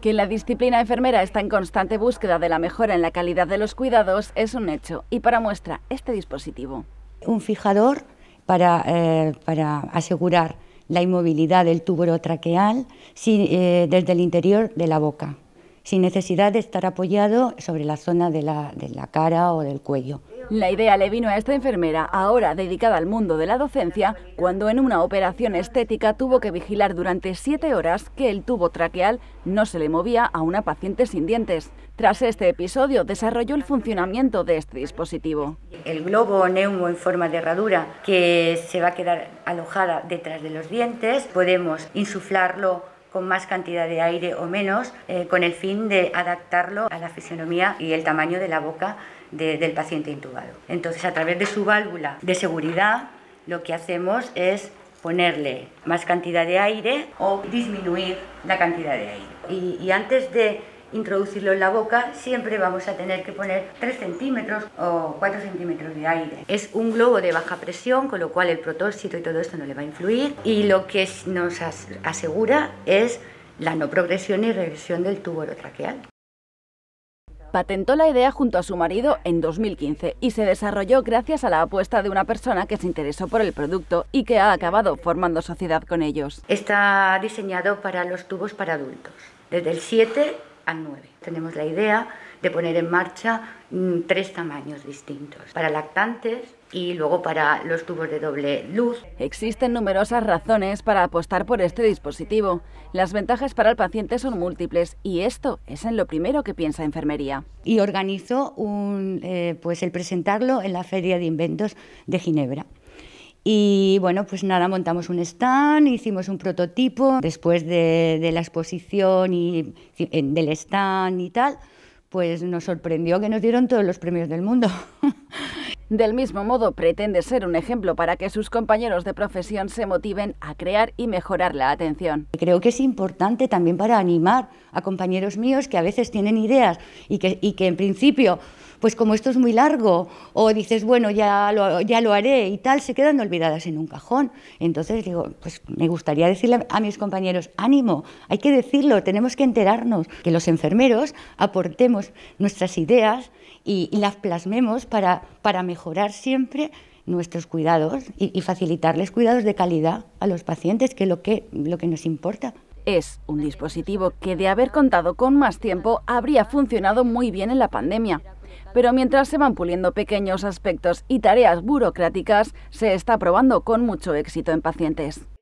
Que la disciplina enfermera está en constante búsqueda de la mejora en la calidad de los cuidados es un hecho y para muestra este dispositivo. Un fijador para, eh, asegurar la inmovilidad del tubo traqueal eh, desde el interior de la boca, sin necesidad de estar apoyado sobre la zona de la cara o del cuello. La idea le vino a esta enfermera, ahora dedicada al mundo de la docencia, cuando en una operación estética tuvo que vigilar durante siete horas que el tubo traqueal no se le movía a una paciente sin dientes. Tras este episodio, desarrolló el funcionamiento de este dispositivo. El globo neumo en forma de herradura que se va a quedar alojada detrás de los dientes, podemos insuflarlo con más cantidad de aire o menos, eh, con el fin de adaptarlo a la fisionomía y el tamaño de la boca del paciente intubado. Entonces, a través de su válvula de seguridad, lo que hacemos es ponerle más cantidad de aire o disminuir la cantidad de aire. Y, antes de introducirlo en la boca, siempre vamos a tener que poner 3 centímetros o 4 centímetros de aire. Es un globo de baja presión, con lo cual el protóxido y todo esto no le va a influir. Y lo que nos asegura es la no progresión y regresión del tubo traqueal patentó la idea junto a su marido en 2015 y se desarrolló gracias a la apuesta de una persona que se interesó por el producto y que ha acabado formando sociedad con ellos. Está diseñado para los tubos para adultos, desde el 7 tenemos la idea de poner en marcha mm, tres tamaños distintos, para lactantes y luego para los tubos de doble luz. Existen numerosas razones para apostar por este dispositivo. Las ventajas para el paciente son múltiples y esto es en lo primero que piensa enfermería. Y organizó un, eh, pues el presentarlo en la Feria de Inventos de Ginebra. Y bueno, pues nada, montamos un stand, hicimos un prototipo. Después de, la exposición y del stand y tal, pues nos sorprendió que nos dieron todos los premios del mundo. Del mismo modo, pretende ser un ejemplo para que sus compañeros de profesión se motiven a crear y mejorar la atención. Creo que es importante también para animar a compañeros míos que a veces tienen ideas y que, que en principio, pues como esto es muy largo, o dices, bueno, ya lo, ya lo haré y tal, se quedan olvidadas en un cajón. Entonces digo, pues me gustaría decirle a mis compañeros, ánimo, hay que decirlo, tenemos que enterarnos, que los enfermeros aportemos nuestras ideas y, las plasmemos para, para mejorar mejorar siempre nuestros cuidados y, facilitarles cuidados de calidad a los pacientes, que es lo que, lo que nos importa. Es un dispositivo que de haber contado con más tiempo habría funcionado muy bien en la pandemia. Pero mientras se van puliendo pequeños aspectos y tareas burocráticas, se está probando con mucho éxito en pacientes.